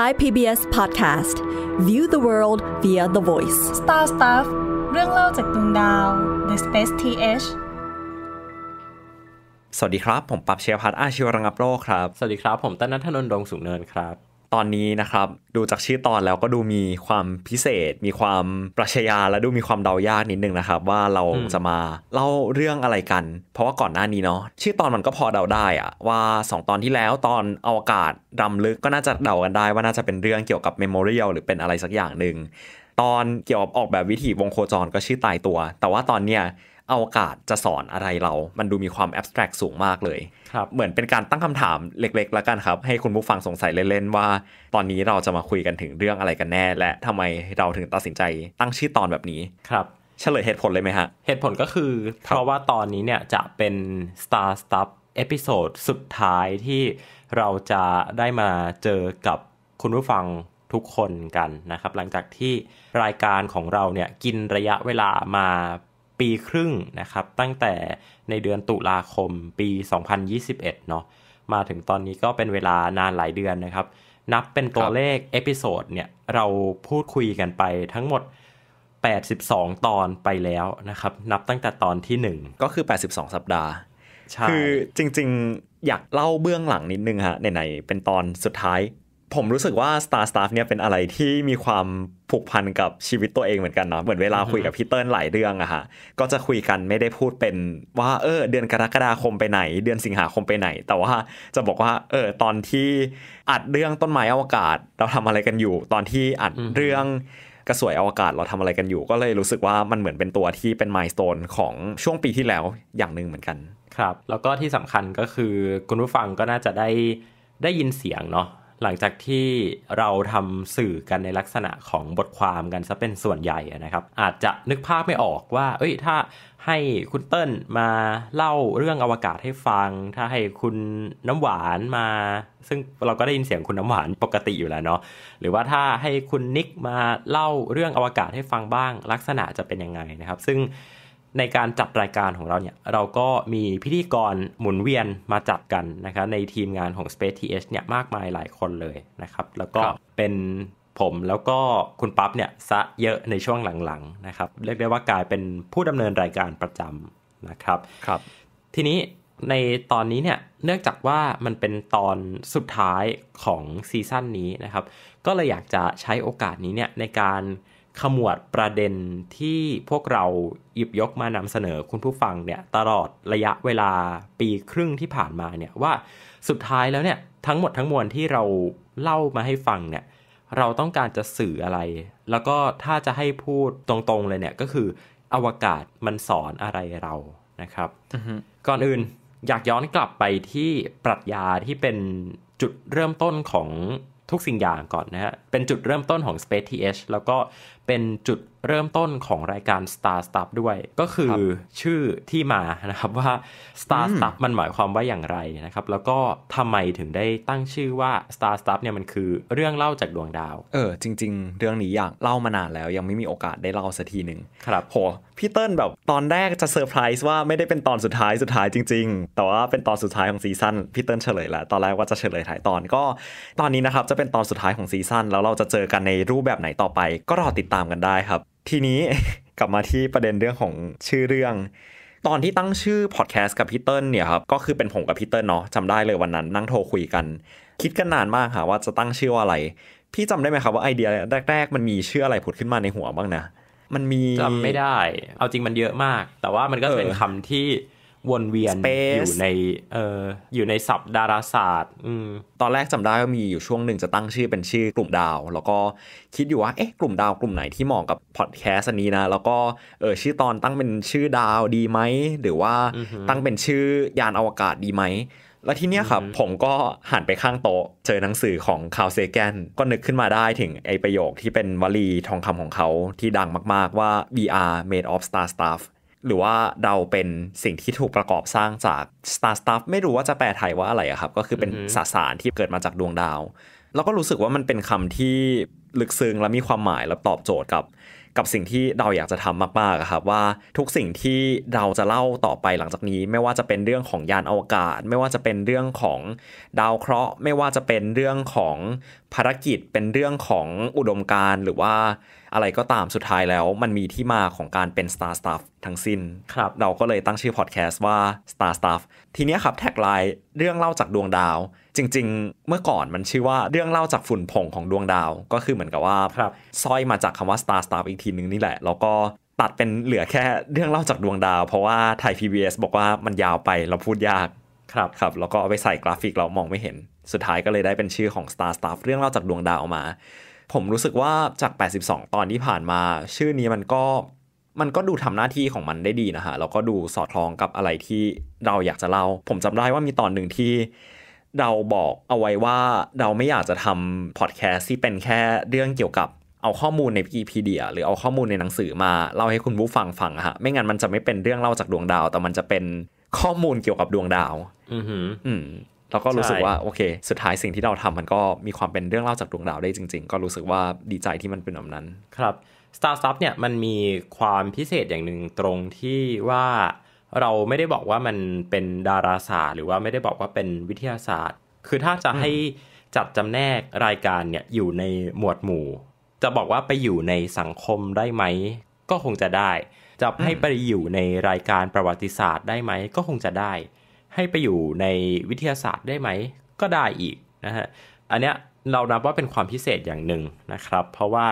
Thai PBS Podcast View the world via the voice Star Stuff เรื่องเล่าจากดวงดาว The Space TH สวัสดีครับ ผมปับเชียพัฒอาชีวรังับโลกครับ สวัสดีครับ ผมต้นนัทนนท์ดงสุงเนินครับตอนนี้นะครับดูจากชื่อตอนแล้วก็ดูมีความพิเศษ มีความปรัชญาและดูมีความเดายากนิดนึงนะครับ ว่าเราจะมาเล่าเรื่องอะไรกัน เพราะว่าก่อนหน้านี้เนาะชื่อตอนมันก็พอเดาได้อะว่า 2 ตอนที่แล้วตอนอวกาศดำลึกก็น่าจะเดากันได้ว่าน่าจะเป็นเรื่องเกี่ยวกับเมมโมรียลหรือเป็นอะไรสักอย่างหนึ่ง ตอนเกี่ยวกับออกแบบวิถีวงโคจรก็ชื่อตายตัว แต่ว่าตอนเนี้ยอากาศจะสอนอะไรเรา มันดูมีความแอบสแตรกสูงมากเลยครับเหมือนเป็นการตั้งคำถามเล็ก ๆ แล้วกันครับ ให้คุณผู้ฟังสงสัยเล่นๆ ว่า ตอนนี้เราจะมาคุยกันถึงเรื่องอะไรกันแน่ และทำไมเราถึงตัดสินใจตั้งชื่อตอนแบบนี้ ครับ เฉลยเหตุผลเลยไหมฮะเหตุผลก็คือเพราะว่าตอนนี้เนี่ยจะเป็น Star Stuff เอพิโซดสุดท้ายที่เราจะได้มาเจอกับคุณผู้ฟังทุกคนกันนะครับหลังจากที่รายการของเราเนี่ยกินระยะเวลามาปีครึ่งนะครับ ตั้งแต่ในเดือนตุลาคมปี 2021เนาะมาถึงตอนนี้ก็เป็นเวลานานหลายเดือนนะครับ นับเป็นตัวเลขเอพิโซดเนี่ยเราพูดคุยกันไปทั้งหมด 82 ตอนไปแล้วนะครับ นับตั้งแต่ตอนที่ 1 ก็คือ 82 สัปดาห์คือจริงๆอยากเล่าเบื้องหลังนิดนึงฮะไหนๆ เป็นตอนสุดท้ายผมรู้สึกว่า Star s t a f f เนี่ยเป็นอะไรที่มีความผูกพันกับชีวิตตัวเองเหมือนกันเนาะเหมือนเวลาคุยกับพี่เติ้ลหลายเรื่องอะฮะ ก็จะคุยกันไม่ได้พูดเป็นว่าเออเดือนกรกฎาคมไปไหน เดือนสิงหาคมไปไหนแต่ว่าจะบอกว่าเออตอนที่อัดเรื่องต้นไม้อวกาศเราทำอะไรกันอยู่ ตอนที่อัดเรื่องกระสวยอวกาศเราทำอะไรกันอยู่ ก็เลยรู้สึกว่ามันเหมือนเป็นตัวที่เป็นมายสเตนของช่วงปีที่แล้วอย่างหนึ่งเหมือนกันครับ แล้วก็ที่สำคัญก็คือคุณผู้ฟังก็น่าจะได้ได้ยินเสียงเนาะหลังจากที่เราทำสื่อกันในลักษณะของบทความกันซะเป็นส่วนใหญ่นะครับ อาจจะนึกภาพไม่ออกว่า เอ้ย ถ้าให้คุณเติ้ลมาเล่าเรื่องอวกาศให้ฟัง ถ้าให้คุณน้ำหวานมา ซึ่งเราก็ได้ยินเสียงคุณน้ำหวานปกติอยู่แล้วเนาะหรือว่าถ้าให้คุณนิกมาเล่าเรื่องอวกาศให้ฟังบ้างลักษณะจะเป็นยังไงนะครับ ซึ่งในการจัดรายการของเราเนี่ยเราก็มีพิธีกรหมุนเวียนมาจัดกันนะครับในทีมงานของ Space TH เนี่ยมากมายหลายคนเลยนะครับ แล้วก็เป็นผมแล้วก็คุณปั๊บเนี่ยซะเยอะในช่วงหลังๆนะครับ เรียกได้ว่ากลายเป็นผู้ดำเนินรายการประจำนะครับครับ ทีนี้ในตอนนี้เนี่ยเนื่องจากว่ามันเป็นตอนสุดท้ายของซีซั่นนี้นะครับ ก็เลยอยากจะใช้โอกาสนี้เนี่ยในการขมวดประเด็นที่พวกเราหยิบยกมานำเสนอคุณผู้ฟังเนี่ย ตลอดระยะเวลาปีครึ่งที่ผ่านมาเนี่ยว่าสุดท้ายแล้วเนี่ยทั้งหมดทั้งมวลที่เราเล่ามาให้ฟังเนี่ย เราต้องการจะสื่ออะไร แล้วก็ถ้าจะให้พูดตรงๆเลยเนี่ยก็คืออวกาศมันสอนอะไรเรานะครับก่อนอื่นอยากย้อนกลับไปที่ปรัชญาที่เป็นจุดเริ่มต้นของทุกสิ่งอย่างก่อนนะฮะเป็นจุดเริ่มต้นของ Space TH แล้วก็เป็นจุดเริ่มต้นของรายการ Star Stuff ด้วย ก็คือชื่อที่มานะครับว่า Star Stuff มันหมายความว่าอย่างไรนะครับ แล้วก็ทำไมถึงได้ตั้งชื่อว่า Star Stuff เนี่ยมันคือเรื่องเล่าจากดวงดาว เออจริง ๆ เรื่องนี้อยากเล่ามานานแล้ว ยังไม่มีโอกาสได้เล่าสักทีหนึ่งครับโหพี่เติ้ลแบบตอนแรกจะเซอร์ไพรส์ว่าไม่ได้เป็นตอนสุดท้ายสุดท้ายจริง ๆ แต่ว่าเป็นตอนสุดท้ายของซีซั่นพี่เติ้ลเฉลยแล้ว ตอนแรกว่าจะเฉลยถ่ายตอนก็ ตอนนี้นะครับจะเป็นตอนสุดท้ายของซีซั่นแล้วเราจะเจอกันในรูปแบบไหนต่อไป ก็รอติดตามกันได้ครับ ทีนี้กลับมาที่ประเด็นเรื่องของชื่อเรื่อง ตอนที่ตั้งชื่อพอดแคสต์กับพี่เติ้ลเนี่ยครับ ก็คือเป็นผมกับพี่เติ้ลเนาะจำได้เลยวันนั้น นั่งโทรคุยกัน คิดกันนานมากค่ะว่าจะตั้งชื่อว่าอะไร พี่จำได้ไหมครับว่าไอเดีย แรก ๆ มันมีชื่ออะไรผุดขึ้นมาในหัวบ้างนะ มันมีจำไม่ได้ เอาจริงมันเยอะมาก แต่ว่ามันก็เป็นคำที่วนเวียน Space. อยู่ในเอ่ออยู่ในศัพท์ดาราศาสตร์อตอนแรกจำได้ว่ามีอยู่ช่วงหนึ่งจะตั้งชื่อเป็นชื่อกลุ่มดาว แล้วก็คิดอยู่ว่าเอ๊ะกลุ่มดาวกลุ่มไหนที่เหมาะกับพอดแคสต์นี้นะ แล้วก็เออชื่อตอนตั้งเป็นชื่อดาวดีไหมหรือว่าตั้งเป็นชื่อยานอวกาศดีไหมแล้วที่เนี้ยครับผมก็หันไปข้างโต๊ะเจอหนังสือของคาวเซแกนก็นึกขึ้นมาได้ถึงไอประโยคที่เป็นวลีทองคำของเขาที่ดังมากๆว่า VR made of star stuff หรือว่าเราเป็นสิ่งที่ถูกประกอบสร้างจาก star stuff ไม่รู้ว่าจะแปลไทยว่าอะไรอะครับ ก็คือเป็นสสารที่เกิดมาจากดวงดาวเราก็รู้สึกว่ามันเป็นคำที่ลึกซึ้งและมีความหมายและตอบโจทย์กับ กับสิ่งที่เราอยากจะทำมากๆครับว่า ทุกสิ่งที่เราจะเล่าต่อไปหลังจากนี้ ไม่ว่าจะเป็นเรื่องของยานอวกาศ ไม่ว่าจะเป็นเรื่องของดาวเคราะห์ไม่ว่าจะเป็นเรื่องของภารกิจ เป็นเรื่องของอุดมการณ์ หรือว่าอะไรก็ตามสุดท้ายแล้วมันมีที่มาของการเป็น Star Stuff ทั้งสิน้นครับ เราก็เลยตั้งชื่อพอดแคสต์ว่า Star Stuff ทีนี้ครับแท็กไลน์เรื่องเล่าจากดวงดาว จริงๆ เมื่อก่อนมันชื่อว่าเรื่องเล่าจากฝุ่นผงของดวงดาวก็คือเหมือนกับว่าครับ้อยมาจากคำว่า Star Stuff อีกทีนึงนี่แหละ แล้วก็ตัดเป็นเหลือแค่เรื่องเล่าจากดวงดาว เพราะว่าไทย PBS บอกว่ามันยาวไปเราพูดยากครับครับแล้วก็เอาไปใส่กราฟิกเรามองไม่เห็น สุดท้ายก็เลยได้เป็นชื่อของ Star Stuff เรื่องเล่าจากดวงดาวออกมาผมรู้สึกว่าจาก 82 ตอนที่ผ่านมา ชื่อนี้มันก็มันก็ดูทำหน้าที่ของมันได้ดีนะฮะแล้วก็ดูสอดคล้องกับอะไรที่เราอยากจะเล่า ผมจำได้ว่ามีตอนหนึ่งที่เราบอกเอาไว้ว่าเราไม่อยากจะทำพอดแคสต์ที่เป็นแค่เรื่องเกี่ยวกับเอาข้อมูลในพีพีเดียหรือเอาข้อมูลในหนังสือมาเล่าให้คุณผู้ฟังฟังฮะไม่งั้นมันจะไม่เป็นเรื่องเล่าจากดวงดาว แต่มันจะเป็นข้อมูลเกี่ยวกับดวงดาว อือหือเราก็รู้สึกว่าโอเคสุดท้ายสิ่งที่เราทำมันก็มีความเป็นเรื่องเล่าจากดวงดาวได้จริง ๆ ก็รู้สึกว่าดีใจที่มันเป็นแบบนั้นครับ Star s t u f เนี่ยมันมีความพิเศษอย่างหนึ่งตรงที่ว่าเราไม่ได้บอกว่ามันเป็นดาราศาสตร์หรือว่าไม่ได้บอกว่าเป็นวิทยาศาสตร์ คือถ้าจะให้จัดจำแนกรายการเนี่ยอยู่ในหมวดหมู่ จะบอกว่าไปอยู่ในสังคมได้ไหมก็คงจะได้จะให้ไปอยู่ในรายการประวัติศาสตร์ได้ไหมก็คงจะได้ให้ไปอยู่ในวิทยาศาสตร์ได้ไหม ก็ได้อีกนะฮะ อันเนี้ยเรานับว่าเป็นความพิเศษอย่างหนึ่งนะครับ เพราะว่า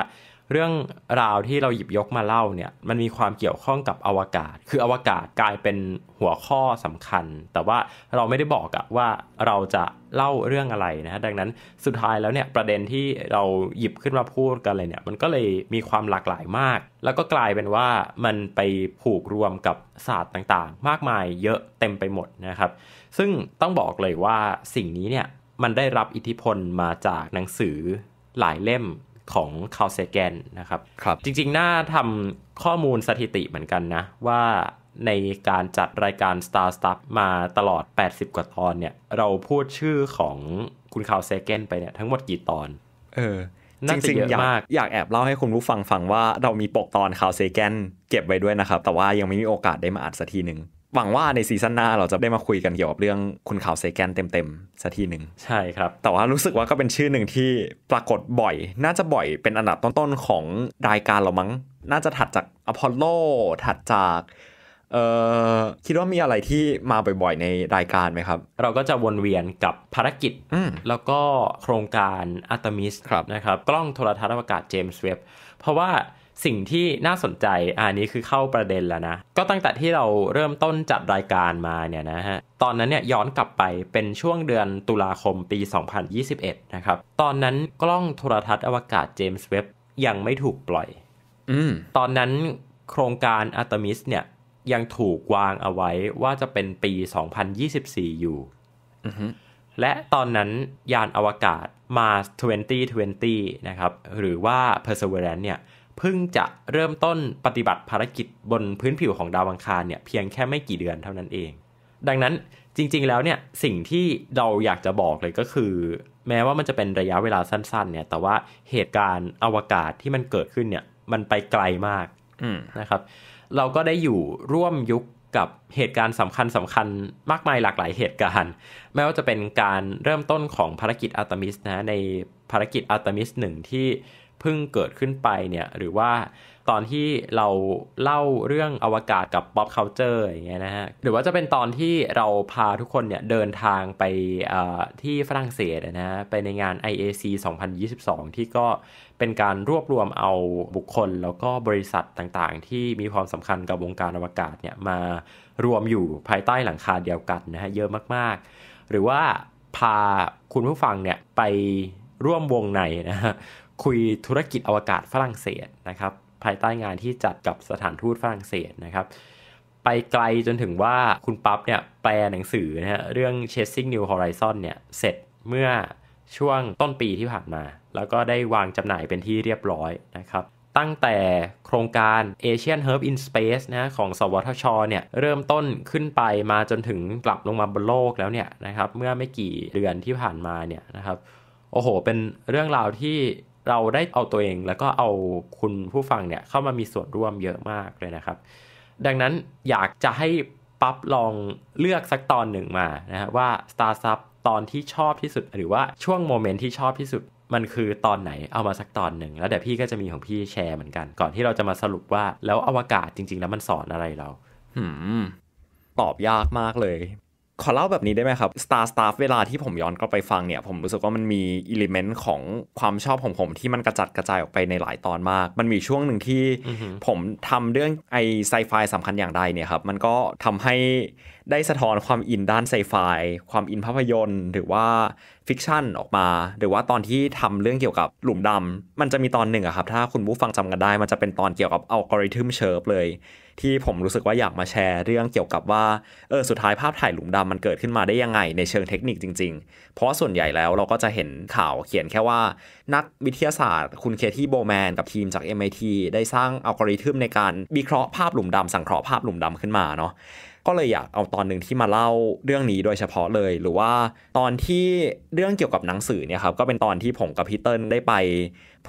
เรื่องราวที่เราหยิบยกมาเล่าเนี่ยมันมีความเกี่ยวข้องกับอวกาศ คืออวกาศกลายเป็นหัวข้อสำคัญ แต่ว่าเราไม่ได้บอกอะว่าเราจะเล่าเรื่องอะไรนะฮะดังนั้นสุดท้ายแล้วเนี่ยประเด็นที่เราหยิบขึ้นมาพูดกันเลยเนี่ยมันก็เลยมีความหลากหลายมาก แล้วก็กลายเป็นว่ามันไปผูกรวมกับศาสตร์ต่างๆ มากมายเยอะเต็มไปหมดนะครับซึ่งต้องบอกเลยว่าสิ่งนี้เนี่ยมันได้รับอิทธิพลมาจากหนังสือหลายเล่มของคาวเซแกนนะครับครับ จริงๆ น่าทำข้อมูลสถิติเหมือนกันนะ ว่าในการจัดรายการ Star Stuff มาตลอด 80 กว่าตอนเนี่ย เราพูดชื่อของคุณคาวเซแกนไปเนี่ยทั้งหมดกี่ตอน เออจริงๆอยากอยากแอบเล่าให้คุณผู้ฟังฟังว่าเรามีปกตอนคาวเซแกนเก็บไว้ด้วยนะครับ แต่ว่ายังไม่มีโอกาสได้มาอัดสักทีหนึ่งหวังว่าในซีซั่นหน้าเราจะได้มาคุยกันเกี่ยวกับเรื่องคุณข่าวเซแกนเต็มๆสักทีหนึ่งใช่ครับ แต่ว่ารู้สึกว่าก็เป็นชื่อหนึ่งที่ปรากฏบ่อย น่าจะบ่อยเป็นอันดับต้นๆ ของรายการเรามั้งน่าจะถัดจากอพอลโลถัดจากเอ่อคิดว่ามีอะไรที่มาบ่อยๆ ในรายการไหมครับ เราก็จะวนเวียนกับภารกิจแล้วก็โครงการอัตมิสนะครับ กล้องโทรทัศน์อวกาศเจมส์เว็บเพราะว่าสิ่งที่น่าสนใจอันนี้คือเข้าประเด็นแล้วนะ ก็ตั้งแต่ที่เราเริ่มต้นจัดรายการมาเนี่ยนะฮะ ตอนนั้นเนี่ยย้อนกลับไปเป็นช่วงเดือนตุลาคมปี 2021 นะครับ ตอนนั้นกล้องโทรทัศน์อวกาศเจมส์เว็บยังไม่ถูกปล่อยอตอนนั้นโครงการอัตมิสเนี่ย ยังถูกวางเอาไว้ว่าจะเป็นปี 2024 อยู่ และตอนนั้นยานอวกาศมา2020 นะครับหรือว่า Perseverance เนี่ยเพิ่งจะเริ่มต้นปฏิบัติภารกิจบนพื้นผิวของดาวอังคารเนี่ยเพียงแค่ไม่กี่เดือนเท่านั้นเอง ดังนั้นจริง ๆ แล้วเนี่ยสิ่งที่เราอยากจะบอกเลยก็คือ แม้ว่ามันจะเป็นระยะเวลาสั้น ๆ เนี่ย แต่ว่าเหตุการณ์อวกาศที่มันเกิดขึ้นเนี่ย มันไปไกลมากนะครับ เราก็ได้อยู่ร่วมยุคกับเหตุการณ์สำคัญสำคัญมากมายหลากหลายเหตุการณ์ไม่ว่าจะเป็นการเริ่มต้นของภารกิจอาร์ตมิสนะในภารกิจอาร์ตมิสหนึ่งที่เพิ่งเกิดขึ้นไปเนี่ยหรือว่าตอนที่เราเล่าเรื่องอวกาศกับ pop culture อย่างเงี้ยนะฮะ หรือว่าจะเป็นตอนที่เราพาทุกคนเนี่ยเดินทางไปที่ฝรั่งเศสนะฮะไปในงาน IAC 2022 ที่ก็เป็นการรวบรวมเอาบุคคลแล้วก็บริษัทต่างๆ ที่มีความสำคัญกับวงการอวกาศเนี่ยมารวมอยู่ภายใต้หลังคาเดียวกันนะฮะเยอะมาก ๆ หรือว่าพาคุณผู้ฟังเนี่ยไปร่วมวงในนะฮะคุยธุรกิจอวกาศฝรั่งเศสนะครับภายใต้งานที่จัดกับสถานทูตฝรั่งเศสนะครับไปไกลจนถึงว่าคุณปั๊บเนี่ยแปลหนังสือนะฮะเรื่อง Chasing New Horizon เนี่ย เสร็จเมื่อช่วงต้นปีที่ผ่านมา แล้วก็ได้วางจำหน่ายเป็นที่เรียบร้อยนะครับตั้งแต่โครงการ Asian Herb in Space นะของสวทชเนี่ย เริ่มต้นขึ้นไปมาจนถึงกลับลงมาบนโลกแล้วเนี่ยนะครับเมื่อไม่กี่เดือนที่ผ่านมาเนี่ยนะครับโอ้โห เป็นเรื่องราวที่เราได้เอาตัวเองแล้วก็เอาคุณผู้ฟังเนี่ย เข้ามามีส่วนร่วมเยอะมากเลยนะครับ ดังนั้นอยากจะให้ปั๊บลองเลือกสักตอนหนึ่งมานะฮะว่า Star s u b ตอนที่ชอบที่สุด หรือว่าช่วงโมเมนต์ที่ชอบที่สุด มันคือตอนไหนเอามาสักตอนหนึ่งแล้วเดี๋ยวพี่ก็จะมีของพี่แชร์เหมือนกัน ก่อนที่เราจะมาสรุปว่าแล้วอวกาศจริง ๆ แล้วมันสอนอะไรเราตอบยากมากเลยขอเล่าแบบนี้ได้ไหมครับ Star Stuff เวลาที่ผมย้อนกลับไปฟังเนี่ย ผมรู้สึกว่ามันมีอิเลเมนต์ของความชอบของผม ที่มันกระจัดกระจายออกไปในหลายตอนมาก มันมีช่วงหนึ่งที่ผมทำเรื่องไอไซไฟสำคัญอย่างใดเนี่ยครับ มันก็ทำให้ได้สะท้อนความอินด้านไซไฟความอินภาพยนตร์ หรือว่าฟิกชันออกมา หรือว่าตอนที่ทำเรื่องเกี่ยวกับหลุมดำ มันจะมีตอนหนึ่งอะครับถ้าคุณผู้ฟังจำกันได้ มันจะเป็นตอนเกี่ยวกับอัลกอริทึมเชิร์ฟเลยที่ผมรู้สึกว่าอยากมาแชร์เรื่องเกี่ยวกับว่าเออสุดท้ายภาพถ่ายหลุมดำมันเกิดขึ้นมาได้ยังไงในเชิงเทคนิคจริง ๆ เพราะส่วนใหญ่แล้วเราก็จะเห็นข่าวเขียนแค่ว่า นักวิทยาศาสตร์คุณเคที่โบแมน กับทีมจาก MIT ได้สร้างอัลกอริทึมในการวิเคราะห์ภาพหลุมดำสังเคราะห์ภาพหลุมดำขึ้นมาเนาะก็เลยอยากเอาตอนหนึ่งที่มาเล่าเรื่องนี้โดยเฉพาะเลย หรือว่า ตอนที่เรื่องเกี่ยวกับหนังสือเนี่ยครับก็เป็นตอนที่ผมกับพี่เติ้ลได้ไป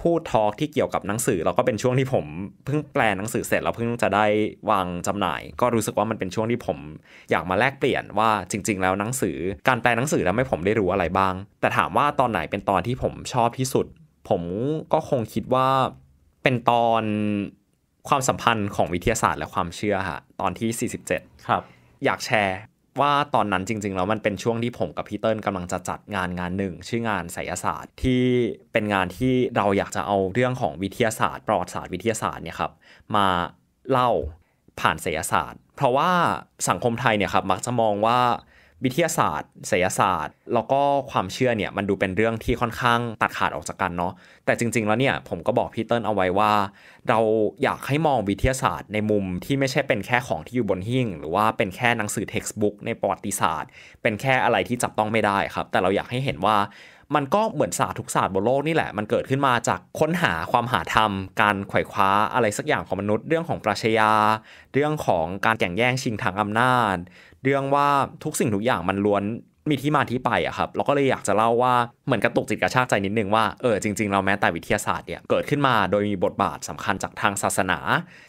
พูดทอล์กที่เกี่ยวกับหนังสือเราก็เป็นช่วงที่ผมเพิ่งแปลหนังสือเสร็จแล้วเพิ่งจะได้วางจำหน่าย ก็รู้สึกว่ามันเป็นช่วงที่ผม อยากมาแลกเปลี่ยนว่าจริงๆแล้วหนังสือ การแปลหนังสือทำให้ผมได้รู้อะไรบ้าง แต่ถามว่าตอนไหนเป็นตอนที่ผมชอบที่สุด ผมก็คงคิดว่าเป็นตอนความสัมพันธ์ของวิทยาศาสตร์ และความเชื่อฮะตอนที่ 47 ครับ อยากแชร์ว่าตอนนั้นจริงๆแล้วมันเป็นช่วงที่ผมกับพี่เติ้ลกำลังจะจัดงานงานหนึ่ง ชื่องานไสยศาสตร์ที่เป็นงานที่เราอยากจะเอาเรื่องของวิทยาศาสตร์ประวัติศาสตร์วิทยาศาสตร์เนี่ยครับมาเล่าผ่านไสยศาสตร์ เพราะว่าสังคมไทยเนี่ยครับมักจะมองว่าวิทยาศาสตร์ศิลศาสตร์ แล้วก็ความเชื่อเนี่ยมันดูเป็นเรื่องที่ค่อนข้างตัดขาดออกจากกันเนาะ แต่จริงๆแล้วเนี่ยผมก็บอกพี่เติ้ลเอาไว้ว่า เราอยากให้มองวิทยาศาสตร์ในมุมที่ไม่ใช่เป็นแค่ของที่อยู่บนหิ้งหรือว่าเป็นแค่หนังสือเท็กซ์บุ๊กในประวัติศาสตร์ เป็นแค่อะไรที่จับต้องไม่ได้ครับ แต่เราอยากให้เห็นว่ามันก็เหมือนศาสตร์ทุกศาสตร์บนโลกนี่แหละมันเกิดขึ้นมาจากค้นหาความหาธรรม การไขว่คว้าอะไรสักอย่างของมนุษย์เรื่องของปรัชญา เรื่องของการแข่งแย่งชิงทางอำนาจเรื่องว่าทุกสิ่งทุกอย่างมันล้วนมีที่มาที่ไปอะครับเราก็เลยอยากจะเล่าว่า เหมือนกระตุกจิตกระชากใจนิดนึงว่าเออจริง ๆเราแม้แต่วิทยาศาสตร์เนี่ยเกิดขึ้นมาโดยมีบทบาทสำคัญจากทางศาสนา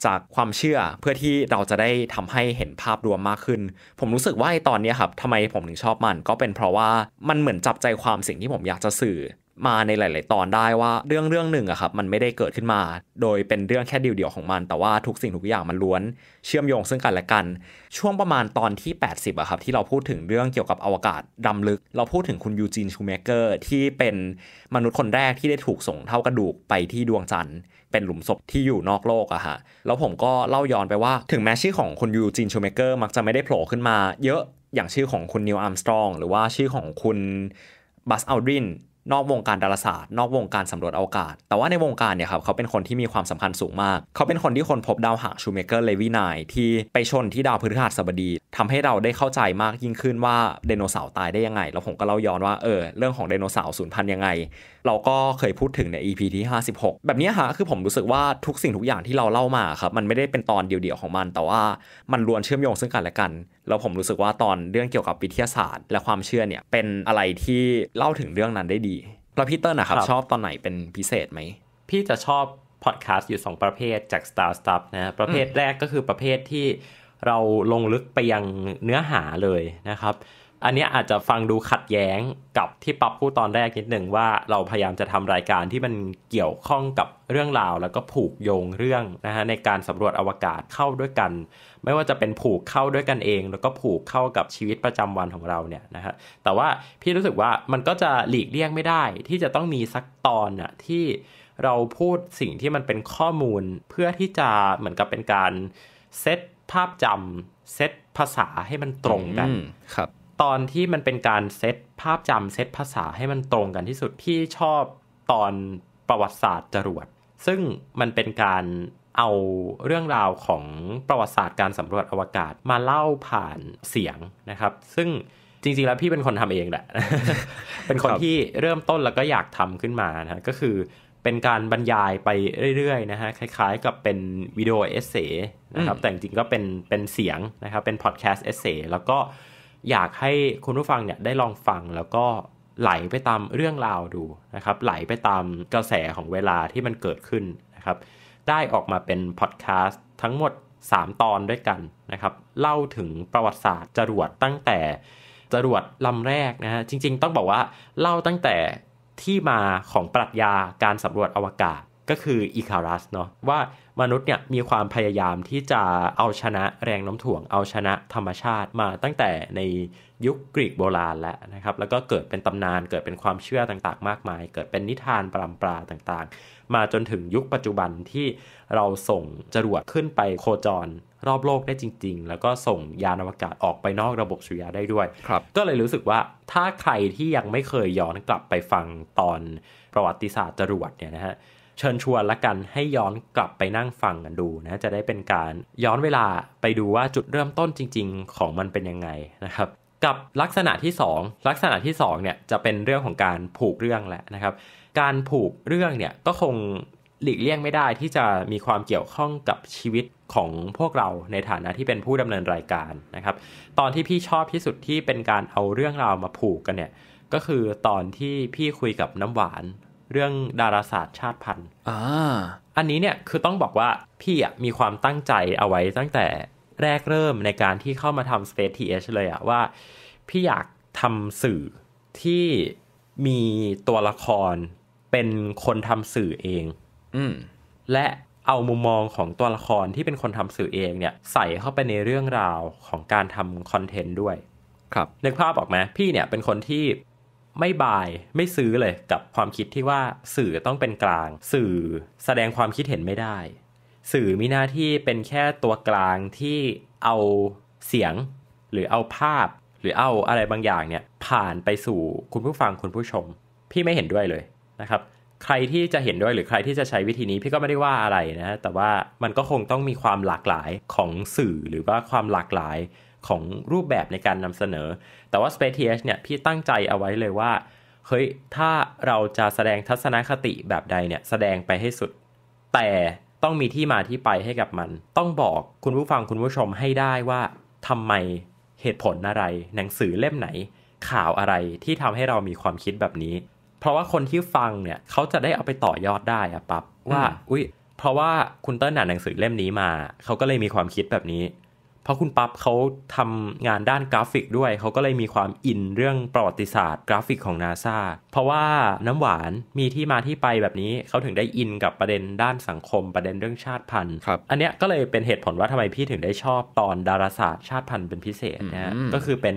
จากความเชื่อเพื่อที่เราจะได้ทำให้เห็นภาพรวมมากขึ้น ผมรู้สึกว่าไอตอนนี้ครับทำไมผมถึงชอบมัน ก็เป็นเพราะว่ามันเหมือนจับใจความสิ่งที่ผมอยากจะสื่อมาในหลายๆตอนได้ว่าเรื่องเรื่องหนึ่งอะครับ มันไม่ได้เกิดขึ้นมา โดยเป็นเรื่องแค่เดียวๆของมัน แต่ว่าทุกสิ่งทุกอย่างมันล้วน เชื่อมโยงซึ่งกันและกัน ช่วงประมาณตอนที่ 80อะครับ ที่เราพูดถึงเรื่องเกี่ยวกับอวกาศดำลึก เราพูดถึงคุณยูจีนชูเมเกอร์ที่เป็นมนุษย์คนแรกที่ได้ถูกส่งเท่ากระดูกไปที่ดวงจันทร์เป็นหลุมศพที่อยู่นอกโลกอะฮะแล้วผมก็เล่าย้อนไปว่าถึงแม้ชื่อของคุณยูจินชูเมเกอร์มักจะไม่ได้โผล่ขึ้นมา เยอะอย่างชื่อของคุณนิวอัมสตรองหรือว่าชื่อของคุณบัสอัลดรินนอกวงการดาราศาสตร์ นอกวงการสำรวจอวกาศ แต่ว่าในวงการเนี่ยครับ เขาเป็นคนที่มีความสำคัญสูงมาก เขาเป็นคนที่คนพบดาวหางชูเมเกอร์เลวีไนที่ไปชนที่ดาวพฤหัสบดี ทำให้เราได้เข้าใจมากยิ่งขึ้นว่าไดโนเสาร์ตายได้ยังไงแล้วผมก็เล่าย้อนว่าเออ เรื่องของไดโนเสาร์สูญพันธุ์ยังไง เราก็เคยพูดถึงใน EP ที่56แบบนี้ฮะคือผมรู้สึกว่าทุกสิ่งทุกอย่างที่เราเล่ามาครับ มันไม่ได้เป็นตอนเดียวๆของมัน แต่ว่ามันล้วนเชื่อมโยงซึ่งกันและกันแล้วผมรู้สึกว่าตอนเรื่องเกี่ยวกับวิทยาศาสตร์และความเชื่อเนี่ย เป็นอะไรที่เล่าถึงเรื่องนั้นได้ดีแล้วพี่เติ้ลนะครับชอบตอนไหนเป็นพิเศษไหม พี่จะชอบพอดแคสต์อยู่ 2 ประเภทจาก Star Stuff นะประเภทแรกก็คือประเภทที่เราลงลึกไปยังเนื้อหาเลยนะครับอันนี้อาจจะฟังดูขัดแย้งกับที่ปั๊บพูดตอนแรกนิดหนึ่งว่าเราพยายามจะทำรายการที่มันเกี่ยวข้องกับเรื่องราว แล้วก็ผูกโยงเรื่องนะฮะในการสำรวจอวกาศเข้าด้วยกัน ไม่ว่าจะเป็นผูกเข้าด้วยกันเอง แล้วก็ผูกเข้ากับชีวิตประจำวันของเราเนี่ยนะฮะแต่ว่าพี่รู้สึกว่ามันก็จะหลีกเลี่ยงไม่ได้ ที่จะต้องมีสักตอนน่ะที่เราพูดสิ่งที่มันเป็นข้อมูลเพื่อที่จะเหมือนกับเป็นการเซตภาพจำเซตภาษาให้มันตรงกันครับตอนที่มันเป็นการเซตภาพจำเซตภาษาให้มันตรงกันที่สุดพี่ชอบตอนประวัติศาสตร์จรวดซึ่งมันเป็นการเอาเรื่องราวของประวัติศาสตร์การสำรวจอวกาศมาเล่าผ่านเสียงนะครับ ซึ่งจริงๆแล้วพี่เป็นคนทำเองแหละเป็นคนที่เริ่มต้นแล้วก็อยากทำขึ้นมานะก็คือ เป็นการบรรยายไปเรื่อยๆ นะฮะคล้ายๆกับเป็นวิดีโอเอเซนะครับแต่จริงๆก็เป็นเป็นเสียงนะครับเป็นพอดแคสต์เอเซแล้วก็อยากให้คุณผู้ฟังเนี่ยได้ลองฟังแล้วก็ไหลไปตามเรื่องราวดูนะครับ ไหลไปตามกระแสของเวลาที่มันเกิดขึ้นนะครับ ได้ออกมาเป็นพอดแคสต์ทั้งหมด 3 ตอนด้วยกันนะครับ เล่าถึงประวัติศาสตร์จรวดตั้งแต่จรวดลำแรกนะฮะจริง ๆ ต้องบอกว่า เล่าตั้งแต่ที่มาของปรัชญาการสำรวจอวกาศก็คืออิคารัสเนาะว่ามนุษย์เนี่ยมีความพยายามที่จะเอาชนะแรงน้ำถ่วง เอาชนะธรรมชาติมาตั้งแต่ในยุคกรีกโบราณแล้วนะครับ แล้วก็เกิดเป็นตำนานเกิดเป็นความเชื่อต่างๆ มากมาย เกิดเป็นนิทานปรำปราต่าง ๆ มาจนถึงยุคปัจจุบันที่เราส่งจรวดขึ้นไปโคจรรอบโลกได้จริง ๆ แล้วก็ส่งยานอวกาศออกไปนอกระบบสุริยะได้ด้วย ก็เลยรู้สึกว่าถ้าใครที่ยังไม่เคยย้อนกลับไปฟังตอนประวัติศาสตร์จรวดเนี่ยนะฮะเชิญชวนละกันให้ย้อนกลับไปนั่งฟังกันดูนะจะได้เป็นการย้อนเวลาไปดูว่าจุดเริ่มต้นจริง ๆ ของมันเป็นยังไงนะครับ กับลักษณะที่ 2 ลักษณะที่2เนี่ยจะเป็นเรื่องของการผูกเรื่องแหละนะครับการผูกเรื่องเนี่ยก็คงหลีกเลี่ยงไม่ได้ที่จะมีความเกี่ยวข้องกับชีวิตของพวกเราในฐานะที่เป็นผู้ดำเนินรายการนะครับ ตอนที่พี่ชอบที่สุดที่เป็นการเอาเรื่องราวมาผูกกันเนี่ยก็คือตอนที่พี่คุยกับน้ำหวานเรื่องดาราศาสตร์ชาติพันธุ์อ่า อันนี้เนี่ยคือต้องบอกว่าพี่อ่ะมีความตั้งใจเอาไว้ตั้งแต่แรกเริ่มในการที่เข้ามาทำ Space TH เลยอะว่า พี่อยากทำสื่อที่มีตัวละครเป็นคนทำสื่อเอง อืมและเอามุมมองของตัวละครที่เป็นคนทำสื่อเองเนี่ย ใส่เข้าไปในเรื่องราวของการทำคอนเทนต์ด้วย ครับนึกภาพออกไหมพี่เนี่ยเป็นคนที่ไม่บายไม่ซื้อเลยกับความคิดที่ว่าสื่อต้องเป็นกลาง สื่อแสดงความคิดเห็นไม่ได้ สื่อมีหน้าที่เป็นแค่ตัวกลางที่เอาเสียงหรือเอาภาพ หรือเอาอะไรบางอย่างเนี่ยผ่านไปสู่คุณผู้ฟังคุณผู้ชม พี่ไม่เห็นด้วยเลยนะครับ ใครที่จะเห็นด้วยหรือใครที่จะใช้วิธีนี้พี่ก็ไม่ได้ว่าอะไรนะ แต่ว่ามันก็คงต้องมีความหลากหลายของสื่อหรือว่าความหลากหลายของรูปแบบในการนำเสนอ แต่ว่า Space TH เนี่ยพี่ตั้งใจเอาไว้เลยว่า เฮ้ย ถ้าเราจะแสดงทัศนคติแบบใดเนี่ย แสดงไปให้สุด แต่ต้องมีที่มาที่ไปให้กับมัน ต้องบอกคุณผู้ฟังคุณผู้ชมให้ได้ว่า ทำไมเหตุผลอะไร หนังสือเล่มไหน ข่าวอะไรที่ทำให้เรามีความคิดแบบนี้ เพราะว่าคนที่ฟังเนี่ยเขาจะได้เอาไปต่อยอดได้อะปับว่า อุ้ยเพราะว่าคุณเติ้ลอ่านหนังสือเล่มนี้มา เขาก็เลยมีความคิดแบบนี้ราะคุณปั๊บเขาทำงานด้านกราฟิกด้วยเขาก็เลยมีความอินเรื่องประวัติศาสตร์กราฟิกของนาซาเพราะว่าน้ำหวานมีที่มาที่ไปแบบนี้ เขาถึงได้อินกับประเด็นด้านสังคมประเด็นเรื่องชาติพันธุ์ อันเนี้ยก็เลยเป็นเหตุผลว่าทำไมพี่ถึงได้ชอบตอนดาราศาสตร์ชาติพันธุ์เป็นพิเศษนะก็คือเป็น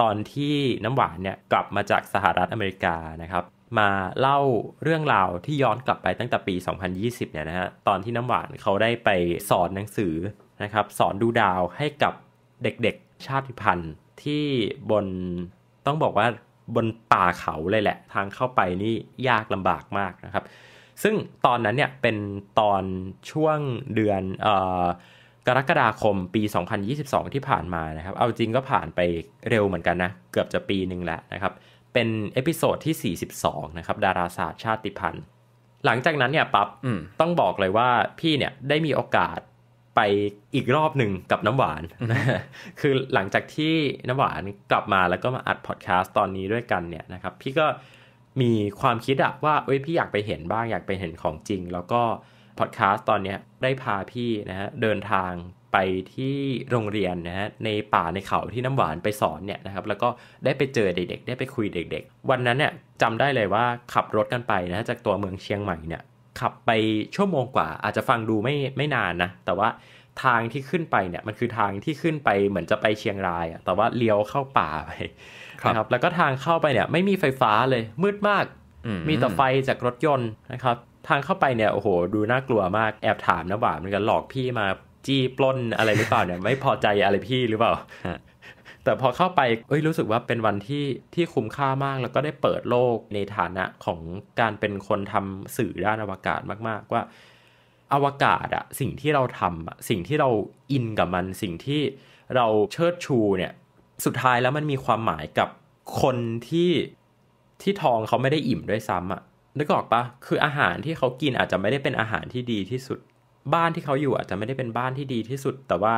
ตอนที่น้ำหวานเนี่ยกลับมาจากสหรัฐอเมริกานะครับ มาเล่าเรื่องราวที่ย้อนกลับไปตั้งแต่ปี 2020 เนี่ยนะฮะตอนที่น้ำหวานเขาได้ไปสอนหนังสือะครับสอนดูดาวให้กับเด็กๆชาติพันธุ์ที่บนต้องบอกว่าบนป่าเขาเลยแหละ ทางเข้าไปนี่ยากลำบากมากนะครับ ซึ่งตอนนั้นเนี่ยเป็นตอนช่วงเดือนออกรกฎาคมปี 2022 ที่ผ่านมานะครับ เอาจริงก็ผ่านไปเร็วเหมือนกันนะ เกือบจะปีหนึ่งแล้วนะครับ เป็นเอพิโซดที่ 42 นะครับ ดาราศาสตร์ชาติพันธุ์หลังจากนั้นเนี่ยปับ๊บต้องบอกเลยว่าพี่เนี่ยได้มีโอกาสไปอีกรอบหนึ่งกับน้ำหวาน คือหลังจากที่น้ำหวานกลับมาแล้วก็มาอัดพอดแคสต์ตอนนี้ด้วยกันเนี่ยนะครับพี่ก็มีความคิดอะว่าเอ้ยพี่อยากไปเห็นบ้างอยากไปเห็นของจริง แล้วก็พอดแคสต์ตอนนี้ได้พาพี่นะฮะเดินทางไปที่โรงเรียนนะฮะในป่าในเขาที่น้ำหวานไปสอนเนี่ยนะครับแล้วก็ได้ไปเจอเด็กๆได้ไปคุยเด็ก ๆ วันนั้นเนี่ยจำได้เลยว่าขับรถกันไปนะจากตัวเมืองเชียงใหม่เนี่ยขับไปชั่วโมงกว่าอาจจะฟังดูไม่ไม่นานนะแต่ว่าทางที่ขึ้นไปเนี่ยมันคือทางที่ขึ้นไปเหมือนจะไปเชียงรายอะแต่ว่าเลี้ยวเข้าป่าไปนะครับ แล้วก็ทางเข้าไปเนี่ยไม่มีไฟฟ้าเลย มืดมาก มีแต่ไฟจากรถยนต์นะครับทางเข้าไปเนี่ยโอ้โห ดูน่ากลัวมากแอบถามนะบ่าเหมือนกันหลอกพี่มาจี้ปล้นอะไรหรือเปล่าเนี่ยไม่พอใจอะไรพี่หรือเปล่าแต่พอเข้าไปเอ้ย รู้สึกว่าเป็นวันที่ที่คุ้มค่ามาก แล้วก็ได้เปิดโลกในฐานะของการเป็นคนทำสื่อด้านอวกาศมากๆ ว่า อวกาศอะสิ่งที่เราทำอะสิ่งที่เราอินกับมัน สิ่งที่เราเชิดชูเนี่ย สุดท้ายแล้วมันมีความหมายกับคนที่ที่ทองเขาไม่ได้อิ่มด้วยซ้ำอะนึกออกปะคืออาหารที่เขากินอาจจะไม่ได้เป็นอาหารที่ดีที่สุด บ้านที่เขาอยู่อาจจะไม่ได้เป็นบ้านที่ดีที่สุด แต่ว่า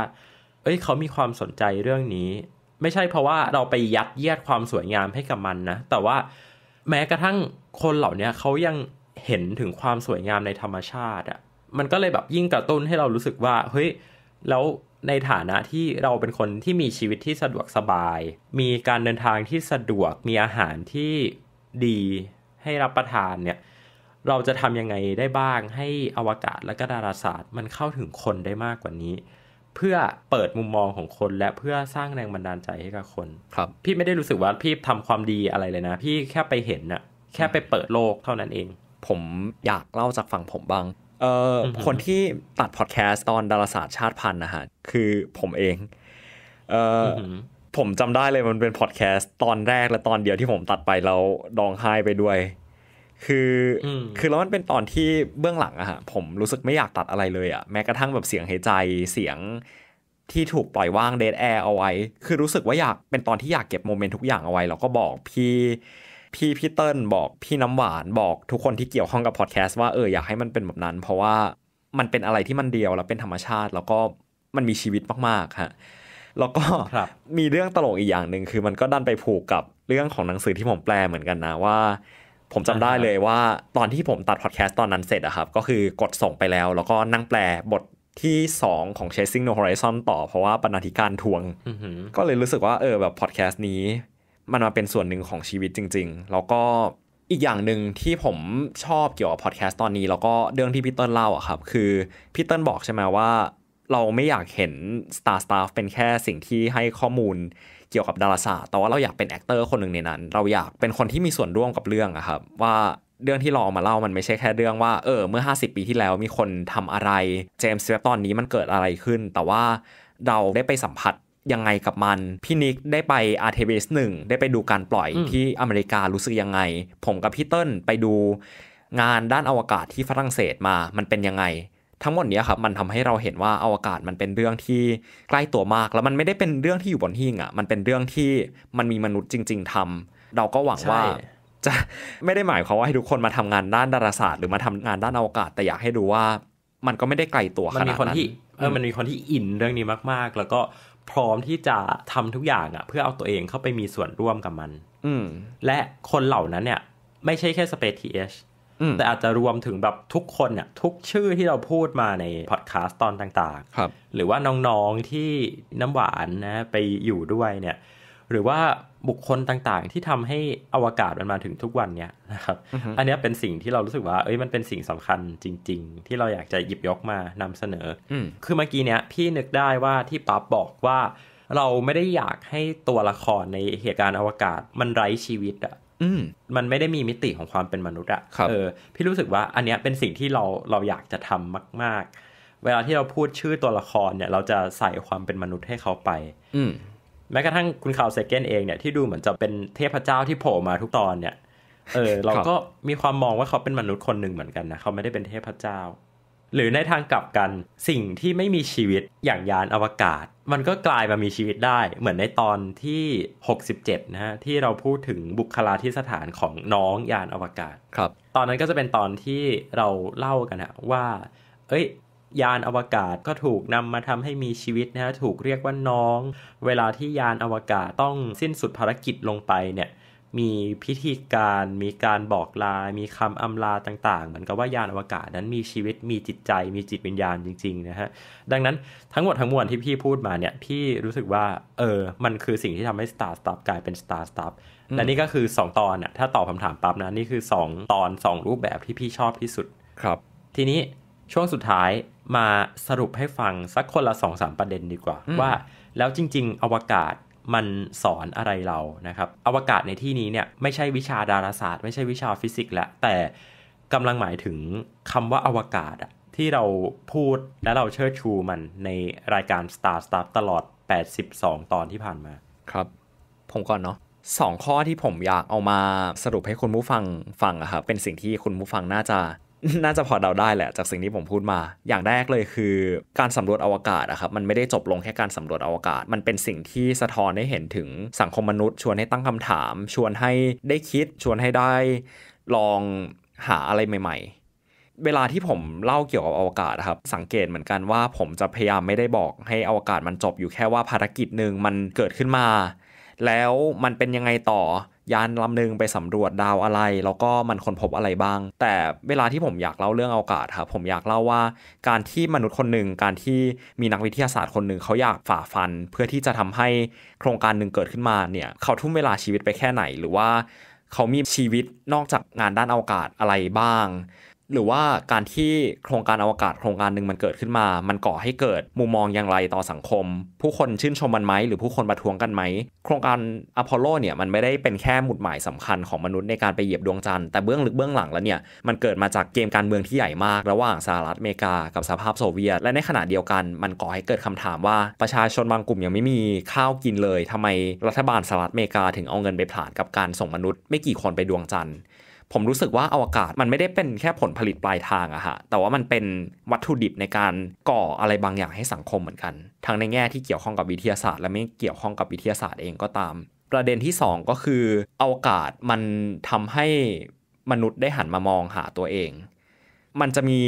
เอ้ยเขามีความสนใจเรื่องนี้ไม่ใช่เพราะว่าเราไปยัดเยียดความสวยงามให้กับมันนะ แต่ว่าแม้กระทั่งคนเหล่านี้เขายังเห็นถึงความสวยงามในธรรมชาติอะ่ะ มันก็เลยแบบยิ่งกระตุ้นให้เรารู้สึกว่า เฮ้ย แล้วในฐานะที่เราเป็นคนที่มีชีวิตที่สะดวกสบาย มีการเดินทางที่สะดวก มีอาหารที่ดีให้รับประทานเนี่ย เราจะทำยังไงได้บ้าง ให้อวกาศและก็ดาราศาสตร์ มันเข้าถึงคนได้มากกว่านี้เพื่อเปิดมุมมองของคน และเพื่อสร้างแรงบันดาลใจให้กับคน ครับพี่ไม่ได้รู้สึกว่าพี่ทำความดีอะไรเลยนะ พี่แค่ไปเห็นอะแค่ไปเปิดโลกเท่านั้นเอง ผมอยากเล่าจากฝั่งผมบ้างเออคนที่ตัดพอดแคสต์ตอนดาราศาสตร์ชาติพันธุ์นะฮะ คือผมเอง เออผมจำได้เลยมันเป็นพอดแคสต์ตอนแรกและตอนเดียวที่ผมตัดไปแล้วดองไห้ไปด้วยคือคือแล้วมันเป็นตอนที่เบื้องหลังอะฮะผมรู้สึกไม่อยากตัดอะไรเลยอะแม้กระทั่งแบบเสียงหายใจเสียงที่ถูกปล่อยว่างเดทแอร์เอาไว้คือรู้สึกว่าอยากเป็นตอนที่อยากเก็บโมเมนต์ทุกอย่างเอาไว้ แล้วก็บอกพี่พี่พี่เติ้ลบอกพี่น้ำหวานบอกทุกคนที่เกี่ยวข้องกับพอดแคสต์ว่าเอออยากให้มันเป็นแบบนั้น เพราะว่ามันเป็นอะไรที่มันเดียวแล้วเป็นธรรมชาติ แล้วก็มันมีชีวิตมากๆฮะแล้วก็มีเรื่องตลกอีกอย่างหนึ่งคือมันก็ดันไปผูกกับเรื่องของหนังสือที่ผมแปลเหมือนกันนะว่าผมจำได้เลยว่าตอนที่ผมตัดพอดแคสต์ตอนนั้นเสร็จอะครับ ก็คือกดส่งไปแล้ว แล้วก็นั่งแปลบทที่ 2 ของ Chasing No Horizon ต่อเพราะว่าปรรณาธิการทวง ก็เลยรู้สึกว่าเออแบบพอดแคสต์นี้มันมาเป็นส่วนหนึ่งของชีวิตจริง ๆ แล้วก็อีกอย่างหนึ่งที่ผมชอบเกี่ยวกับพอดแคสต์ตอนนี้ แล้วก็เรื่องที่พี่เติ้ลเล่าอะครับ คือพี่เติ้ลบอกใช่ไหมว่า เราไม่อยากเห็น Star Staff เป็นแค่สิ่งที่ให้ข้อมูลเกี่ยวกับดาราศาสตร์แต่ว่าเราอยากเป็นแอคเตอร์คนหนึ่งในนั้น เราอยากเป็นคนที่มีส่วนร่วมกับเรื่องอะครับ ว่า เรื่องที่เราอมาเล่ามันไม่ใช่แค่เรื่องว่าเออเมื่อ 50 ปีที่แล้วมีคนทำอะไร เจมส์เวบตอนนี้มันเกิดอะไรขึ้น แต่ว่าเราได้ไปสัมผัสยังไงกับมัน พี่นิกได้ไปอาร์เทเบสหนึ่งได้ไปดูการปล่อยที่อเมริการู้สึกยังไง ผมกับพี่เติ้ลไปดูงานด้านอวกาศที่ฝรั่งเศสมา มันเป็นยังไงทั้งหมดนี้ครับ มันทำให้เราเห็นว่าอวกาศมันเป็นเรื่องที่ใกล้ตัวมากแล้วมันไม่ได้เป็นเรื่องที่อยู่บนหิ่งอ่ะมันเป็นเรื่องที่มันมีมนุษย์จริงๆ ทำ เราก็หวังว่า จะไม่ได้หมายความว่าให้ทุกคนมาทำงานด้านดาราศาสตร์หรือมาทำงานด้านอวกาศแต่อยากให้ดูว่า มันก็ไม่ได้ไกลตัวขนาดนั้น มันมีคนที่เออมันมีคนที่อินเรื่องนี้มากๆ แล้วก็พร้อมที่จะทำทุกอย่างอ่ะเพื่อเอาตัวเองเข้าไปมีส่วนร่วมกับมัน อืและคนเหล่านั้นเนี่ย ไม่ใช่แค่ Space TH แต่อาจจะรวมถึงแบบทุกคนเนี่ยทุกชื่อที่เราพูดมาในพอดแคสต์ตอนต่างๆรหรือว่าน้องๆ ที่น้ำหวานนะไปอยู่ด้วยเนี่ย หรือว่าบุคคลต่างๆ ที่ทำให้อวกาศมันมาถึงทุกวันเนี่ยนะครับอันนี้เป็นสิ่งที่เรารู้สึกว่าเอ้ยมันเป็นสิ่งสำคัญจริง ๆ ที่เราอยากจะหยิบยกมานำเสนอ คือเมื่อกี้เนี้ยพี่นึกได้ว่าที่ปั๊บบอกว่าเราไม่ได้อยากให้ตัวละครในเหตุการณ์อวกาศมันไร้ชีวิตอะอืมันไม่ได้มีมิติของความเป็นมนุษย์อะเออพี่รู้สึกว่าอันเนี้ยเป็นสิ่งที่เราเราอยากจะทำมากๆ เวลาที่เราพูดชื่อตัวละครเนี่ย เราจะใส่ความเป็นมนุษย์ให้เขาไป อืแม้กระทั่งคุณข่าวเซกเกนเองเนี่ยที่ดูเหมือนจะเป็นเทพเจ้าที่โผล่มาทุกตอนเนี่ยเออ เราก็มีความมองว่าเขาเป็นมนุษย์คนหนึ่งเหมือนกันนะเขาไม่ได้เป็นเทพเจ้าหรือในทางกลับกันสิ่งที่ไม่มีชีวิตอย่างยานอวกาศ มันก็กลายมามีชีวิตได้ เหมือนในตอนที่ 67นะฮะที่เราพูดถึงบุคลาธิสถานของน้องยานอวกาศครับ ตอนนั้นก็จะเป็นตอนที่เราเล่ากันนะว่า เอ้ย ยานอวกาศก็ถูกนำมาทำให้มีชีวิตนะฮะถูกเรียกว่าน้อง เวลาที่ยานอวกาศต้องสิ้นสุดภารกิจลงไปเนี่ยมีพิธีการมีการบอกลา มีคำอำลาต่าง ๆ เหมือนกับว่ายานอวกาศนั้นมีชีวิตมีจิตใจ มีจิตวิญญาณจริง ๆ นะฮะ ดังนั้นทั้งหมดทั้งมวลที่พี่พูดมาเนี่ยพี่รู้สึกว่า เออ มันคือสิ่งที่ทำให้ Star Stuff กลายเป็น Star Stuff และนี่ก็คือ 2 ตอนน่ะถ้าตอบคำถามปั๊บนะ นี่คือ 2 ตอน 2 รูปแบบที่พี่ชอบที่สุดครับทีนี้ช่วงสุดท้ายมาสรุปให้ฟังสักคนละ2อสประเด็นดีกว่า ว่าแล้วจริง ๆ อวกาศมันสอนอะไรเรานะครับ อวกาศในที่นี้เนี่ย ไม่ใช่วิชาดาราศาสตร์ ไม่ใช่วิชาฟิสิกส์แล้วแต่กำลังหมายถึงคำว่าอวกาศอะที่เราพูดและเราเชิดชูมันในรายการ Star Stuff ตลอด 82 ตอนที่ผ่านมาครับ ผมก่อนเนาะสองข้อที่ผมอยากเอามาสรุปให้คุณผู้ฟังฟังอะครับเป็นสิ่งที่คุณผู้ฟังน่าจะน่าจะพอเดาได้แหละจากสิ่งที่ผมพูดมา อย่างแรกเลยคือ การสำรวจอวกาศอะครับ มันไม่ได้จบลงแค่การสำรวจอวกาศ มันเป็นสิ่งที่สะท้อนให้เห็นถึงสังคมมนุษย์ ชวนให้ตั้งคำถาม ชวนให้ได้คิดชวนให้ได้ ลองหาอะไรใหม่ ๆ เวลาที่ผมเล่าเกี่ยวกับอวกาศครับสังเกตเหมือนกันว่าผมจะพยายามไม่ได้บอกให้อวกาศ มันจบอยู่แค่ว่าภารกิจหนึ่งมันเกิดขึ้นมา แล้วมันเป็นยังไงต่อยานลำหนึ่งไปสำรวจดาวอะไร แล้วก็มันค้นพบอะไรบ้าง แต่เวลาที่ผมอยากเล่าเรื่องอวกาศครับผมอยากเล่าว่าการที่มนุษย์คนหนึ่งการที่มีนักวิทยาศาสตร์คนหนึ่งเขาอยากฝ่าฟันเพื่อที่จะทำให้โครงการหนึ่งเกิดขึ้นมาเนี่ยเขาทุ่มเวลาชีวิตไปแค่ไหน หรือว่าเขามีชีวิตนอกจากงานด้านอวกาศอะไรบ้างหรือว่าการที่โครงการอวกาศโครงการหนึ่งมันเกิดขึ้นมา มันก่อให้เกิดมุมมองอย่างไรต่อสังคม ผู้คนชื่นชมมันไหมหรือผู้คนประท้วงกันไหมโครงการอพอลโลเนี่ยมันไม่ได้เป็นแค่หมุดหมายสำคัญของมนุษย์ในการไปเหยียบดวงจันทร์แต่เบื้องลึกเบื้องหลังแล้วเนี่ย มันเกิดมาจากเกมการเมืองที่ใหญ่มาก ระหว่างสหรัฐอเมริกากับสหภาพโซเวียตและในขณะเดียวกันมันก่อให้เกิดคำถามว่า ประชาชนบางกลุ่มยังไม่มีข้าวกินเลย ทำไมรัฐบาลสหรัฐอเมริกา ถึงเอาเงินไปผ่านกับการส่งมนุษย์ไม่กี่คนไปดวงจันทร์ผมรู้สึกว่าอวกาศมันไม่ได้เป็นแค่ผลผลิตปลายทางอะฮะ แต่ว่ามันเป็นวัตถุดิบในการก่ออะไรบางอย่างให้สังคมเหมือนกัน ทั้งในแง่ที่เกี่ยวข้องกับวิทยาศาสตร์ และไม่เกี่ยวข้องกับวิทยาศาสตร์เองก็ตาม ประเด็นที่ 2 ก็คืออวกาศมันทำให้มนุษย์ได้หันมามองหาตัวเอง มันจะมี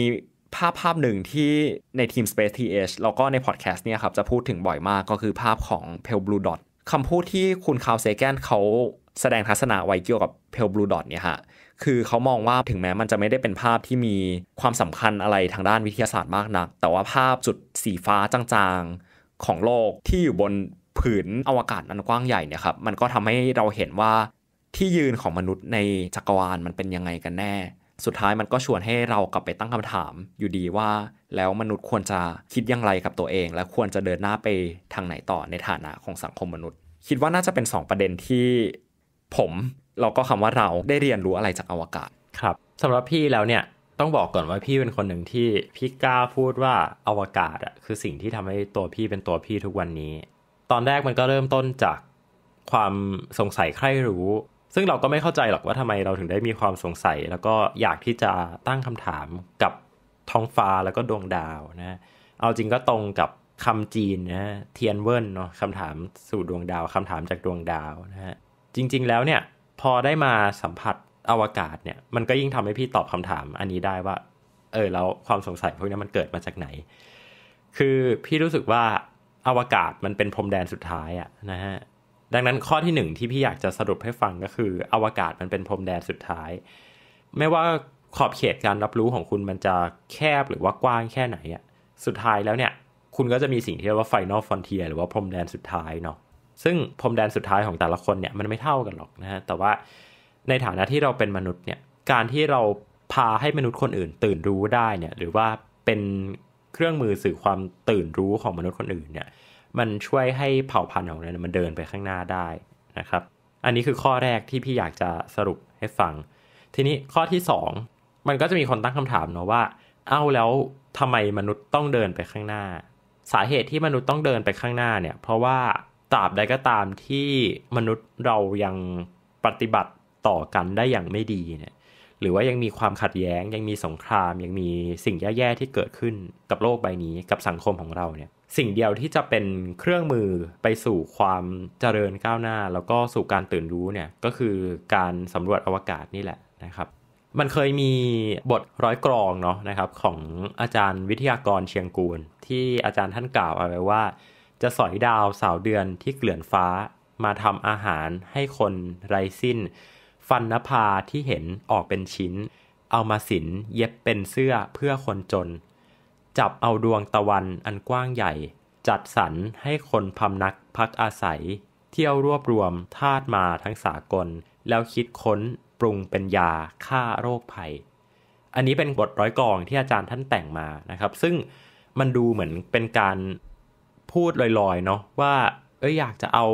ภาพภาพหนึ่งที่ในทีม Space TH แล้วก็ในพอดแคสต์เนี่ยครับจะพูดถึงบ่อยมากก็คือภาพของ Pale Blue Dot คำพูดที่คุณคาวเซแกนเขาแสดงทัศนะไว้เกี่ยวกับ Pale Blue Dot เนี่ยฮะคือเขามองว่าถึงแม้มันจะไม่ได้เป็นภาพที่มีความสำคัญอะไรทางด้านวิทยาศาสตร์มากนัก แต่ว่าภาพจุดสีฟ้าจางๆ ของโลกที่อยู่บนผืนอวกาศอันกว้างใหญ่เนี่ยครับ มันก็ทำให้เราเห็นว่าที่ยืนของมนุษย์ในจักรวาลมันเป็นยังไงกันแน่ สุดท้ายมันก็ชวนให้เรากลับไปตั้งคำถามอยู่ดีว่า แล้วมนุษย์ควรจะคิดอย่างไรกับตัวเอง และควรจะเดินหน้าไปทางไหนต่อในฐานะของสังคมมนุษย์ คิดว่าน่าจะเป็น 2 ประเด็นที่ผมเราก็คำว่าเราได้เรียนรู้อะไรจากอวกาศ ครับ สำหรับพี่แล้วเนี่ย ต้องบอกก่อนว่าพี่เป็นคนหนึ่งที่พี่กล้าพูดว่าอวกาศอ่ะคือสิ่งที่ทำให้ตัวพี่เป็นตัวพี่ทุกวันนี้ ตอนแรกมันก็เริ่มต้นจากความสงสัยใคร่รู้ ซึ่งเราก็ไม่เข้าใจหรอกว่าทำไมเราถึงได้มีความสงสัย แล้วก็อยากที่จะตั้งคำถามกับท้องฟ้าแล้วก็ดวงดาวนะ เอาจริงก็ตรงกับคำจีนนะเทียนเวินเนาะคำถามสู่ดวงดาวคำถามจากดวงดาวนะฮะ จริง ๆแล้วเนี่ยพอได้มาสัมผัสอวกาศเนี่ยมันก็ยิ่งทำให้พี่ตอบคำถามอันนี้ได้ว่าเออแล้วความสงสัยพวกนี้มันเกิดมาจากไหน คือพี่รู้สึกว่าอวกาศมันเป็นพรมแดนสุดท้ายอะนะฮะดังนั้นข้อที่หนึ่งที่พี่อยากจะสรุปให้ฟังก็คือ อวกาศมันเป็นพรมแดนสุดท้าย ไม่ว่าขอบเขตการรับรู้ของคุณมันจะแคบหรือว่ากว้างแค่ไหนอะสุดท้ายแล้วเนี่ย คุณก็จะมีสิ่งที่เรียกว่าไฟนอลฟอนเทียหรือว่าพรมแดนสุดท้ายเนาะซึ่งพรมแดนสุดท้ายของแต่ละคนเนี่ย มันไม่เท่ากันหรอกนะฮะ แต่ว่าในฐานะที่เราเป็นมนุษย์เนี่ย การที่เราพาให้มนุษย์คนอื่นตื่นรู้ได้เนี่ย หรือว่าเป็นเครื่องมือสื่อความตื่นรู้ของมนุษย์คนอื่นเนี่ย มันช่วยให้เผ่าพันธุ์ของเรามันเดินไปข้างหน้าได้นะครับ อันนี้คือข้อแรกที่พี่อยากจะสรุปให้ฟัง ทีนี้ข้อที่2มันก็จะมีคนตั้งคำถามเนาะว่า เอ้าแล้วทำไมมนุษย์ต้องเดินไปข้างหน้า สาเหตุที่มนุษย์ต้องเดินไปข้างหน้าเนี่ย เพราะว่าตราบใดก็ตามที่มนุษย์เรายังปฏิบัติต่อกันได้อย่างไม่ดีเนี่ยหรือว่ายังมีความขัดแย้ง ยังมีสงคราม ยังมีสิ่งแย่ๆที่เกิดขึ้นกับโลกใบนี้กับสังคมของเราเนี่ยสิ่งเดียวที่จะเป็นเครื่องมือไปสู่ความเจริญก้าวหน้าแล้วก็สู่การตื่นรู้เนี่ยก็คือการสำรวจอวกาศนี่แหละนะครับ มันเคยมีบทร้อยกรองเนาะนะครับของอาจารย์วิทยากรเชียงกูล ที่อาจารย์ท่านกล่าวเอาไว้ว่าจะสอยดาวสาวเดือนที่เกลื่อนฟ้ามาทำอาหารให้คนไรสิ้น ฟันนภาที่เห็นออกเป็นชิ้น เอามาสินเย็บเป็นเสื้อเพื่อคนจน จับเอาดวงตะวันอันกว้างใหญ่ จัดสรรให้คนพำนักพักอาศัยเที่ยวรวบรวมธาตุมาทั้งสากล แล้วคิดค้นปรุงเป็นยาฆ่าโรคภัย อันนี้เป็นบทร้อยกองที่อาจารย์ท่านแต่งมานะครับ ซึ่งมันดูเหมือนเป็นการพูดลอยๆเนาะว่าเออยอยากจะเอา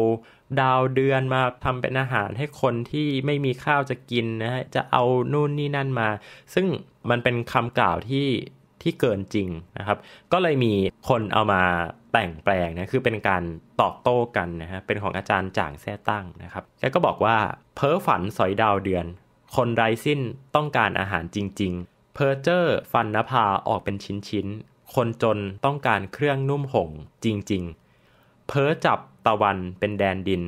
ดาวเดือนมาทำเป็นอาหารให้คนที่ไม่มีข้าวจะกินนะฮะจะเอานู่นนี่นั่นมา ซึ่งมันเป็นคำกล่าวที่ที่เกินจริงนะครับก็เลยมีคนเอามาแต่งแปลงนะคือเป็นการตอบโต้กันนะฮะเป็นของอาจารย์จ่างแท้ตั้งนะครับแกก็บอกว่าเพ้อฝันสอยดาวเดือน คนไร้สิ้นต้องการอาหารจริง ๆ เพอร์เจอร์ฟันนภาออกเป็นชิ้นคนจนต้องการเครื่องนุ่มห่มจริง ๆ เพ้อจับตะวันเป็นแดนดิน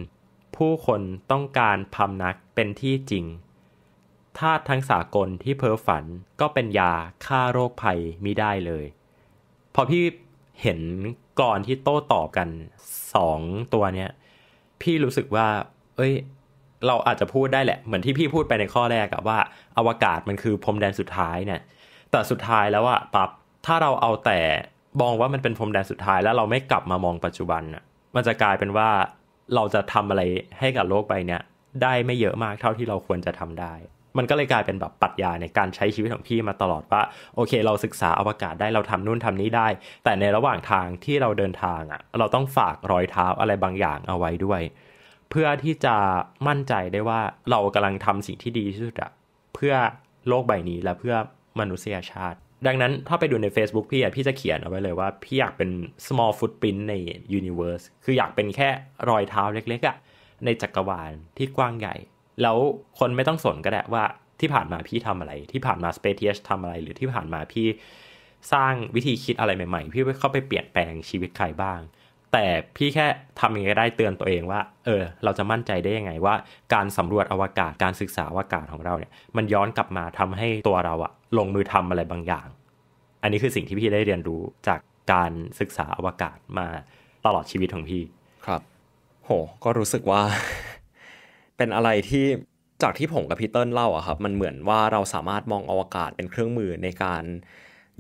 ผู้คนต้องการพำนักเป็นที่จริง ธาตุทั้งสากลที่เพ้อฝันก็เป็นยาฆ่าโรคภัยมิได้เลย พอพี่เห็นก่อนที่โต้ตอบกันสองตัวเนี้ย พี่รู้สึกว่า เอ้ย เราอาจจะพูดได้แหละ เหมือนที่พี่พูดไปในข้อแรกอะว่า อวกาศมันคือพรมแดนสุดท้ายเนี่ยแต่สุดท้ายแล้วอะปับถ้าเราเอาแต่มองว่ามันเป็นพรมแดนสุดท้าย แล้วเราไม่กลับมามองปัจจุบันน่ะมันจะกลายเป็นว่าเราจะทำอะไรให้กับโลกไปเนี่ยได้ไม่เยอะมากเท่าที่เราควรจะทำได้ มันก็เลยกลายเป็นแบบปรัชญาในการใช้ชีวิตของพี่มาตลอดว่า โอเค เราศึกษาอวกาศได้เราทำนู่นทำนี้ได้ แต่ในระหว่างทางที่เราเดินทางอ่ะเราต้องฝากรอยเท้าอะไรบางอย่างเอาไว้ด้วย เพื่อที่จะมั่นใจได้ว่าเรากำลังทำสิ่งที่ดีที่สุดอะเพื่อโลกใบนี้และเพื่อมนุษยชาติดังนั้นถ้าไปดูใน Facebook พี่อ่ะพี่จะเขียนเอาไว้เลยว่า พี่อยากเป็น small footprint ใน universe คืออยากเป็นแค่รอยเท้าเล็กๆอะ่ะในจักรวาลที่กว้างใหญ่ แล้วคนไม่ต้องสนก็ได้ว่า ที่ผ่านมาพี่ทำอะไร ที่ผ่านมา Space TH ทำอะไรหรือที่ผ่านมาพี่ สร้างวิธีคิดอะไรใหม่ๆ พี่เข้าไปเปลี่ยนแปลงชีวิตใครบ้าง แต่พี่แค่ทำยังไงได้เตือนตัวเองว่า เออเราจะมั่นใจได้ยังไงว่า การสำรวจอวกาศการศึกษาอวกาศของเราเนี่ยมันย้อนกลับมาทำให้ตัวเราอะลงมือทำอะไรบางอย่าง อันนี้คือสิ่งที่พี่ได้เรียนรู้จากการศึกษาอวกาศมาตลอดชีวิตของพี่ ครับ โห ก็รู้สึกว่า เป็นอะไรที่จากที่ผมกับพี่เติ้ลเล่าอะครับ มันเหมือนว่าเราสามารถมองอวกาศเป็นเครื่องมือในการ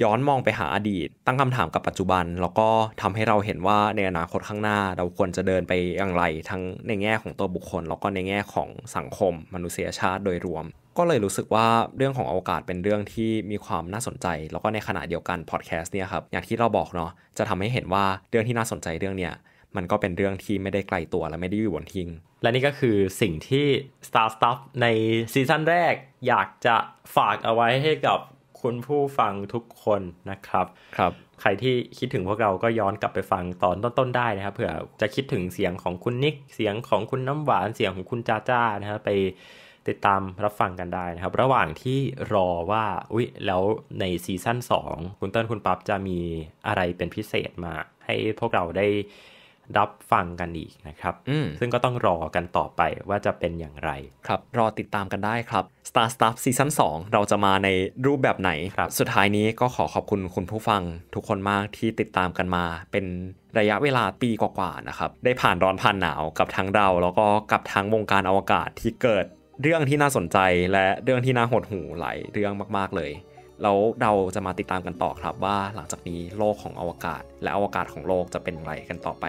ย้อนมองไปหาอดีต ตั้งคำถามกับปัจจุบัน แล้วก็ทำให้เราเห็นว่าในอนาคตข้างหน้าเราควรจะเดินไปอย่างไรทั้งในแง่ของตัวบุคคล แล้วก็ในแง่ของสังคมมนุษยชาติโดยรวมก็เลยรู้สึกว่าเรื่องของโอกาสเป็นเรื่องที่มีความน่าสนใจ แล้วก็ในขณะเดียวกันพอดแคสต์เนี่ยครับ อย่างที่เราบอกเนาะจะทำให้เห็นว่าเรื่องที่น่าสนใจเรื่องเนี่ยมันก็เป็นเรื่องที่ไม่ได้ไกลตัวและไม่ได้อยู่บนทิ้งและนี่ก็คือสิ่งที่ Star Stuff ในซีซั่นแรก อยากจะฝากเอาไว้ให้กับคุณผู้ฟังทุกคนนะครับครับ ใครที่คิดถึงพวกเราก็ย้อนกลับไปฟังตอนต้นๆได้นะครับเผื่อจะคิดถึงเสียงของคุณนิกเสียงของคุณน้ำหวานเสียงของคุณจ้าจ้านะครับไปติดตามรับฟังกันได้นะครับ ระหว่างที่รอว่าอุ๊ยแล้วในซีซั่น2คุณเติ้ลคุณปั๊บจะมีอะไรเป็นพิเศษมา ให้พวกเราได้รับฟังกันอีกนะครับซึ่งก็ต้องรอกันต่อไปว่าจะเป็นอย่างไร ครับรอติดตามกันได้ครับ Star Stuff ซีซั่น2เราจะมาในรูปแบบไหนครับสุดท้ายนี้ก็ขอขอบคุณคุณผู้ฟังทุกคนมากที่ติดตามกันมา เป็นระยะเวลาปีกว่าๆ นะครับ ได้ผ่านร้อนผ่านหนาวกับทั้งเราแล้วก็กับทั้งวงการอวกาศที่เกิดเรื่องที่น่าสนใจและเรื่องที่น่าหดหูหลาย เรื่องมากๆเลย แล้วเราจะมาติดตามกันต่อครับว่าหลังจากนี้โลกของอวกาศ และอวกาศของโลกจะเป็นอย่างไรกันต่อไป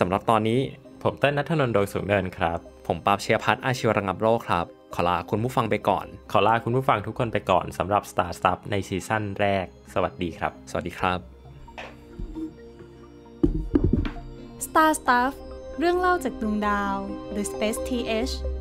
สำหรับตอนนี้ผมเต้นนัทนนท์โดยสูงเดินครับ ผมปราบเชียพัฒอาชีวระงับโลกครับขอลาคุณผู้ฟังไปก่อน ขอลาคุณผู้ฟังทุกคนไปก่อนสำหรับ Star Stuff ในซีซั่นแรก สวัสดีครับ สวัสดีครับ Star Stuff เรื่องเล่าจากดวงดาว The Space TH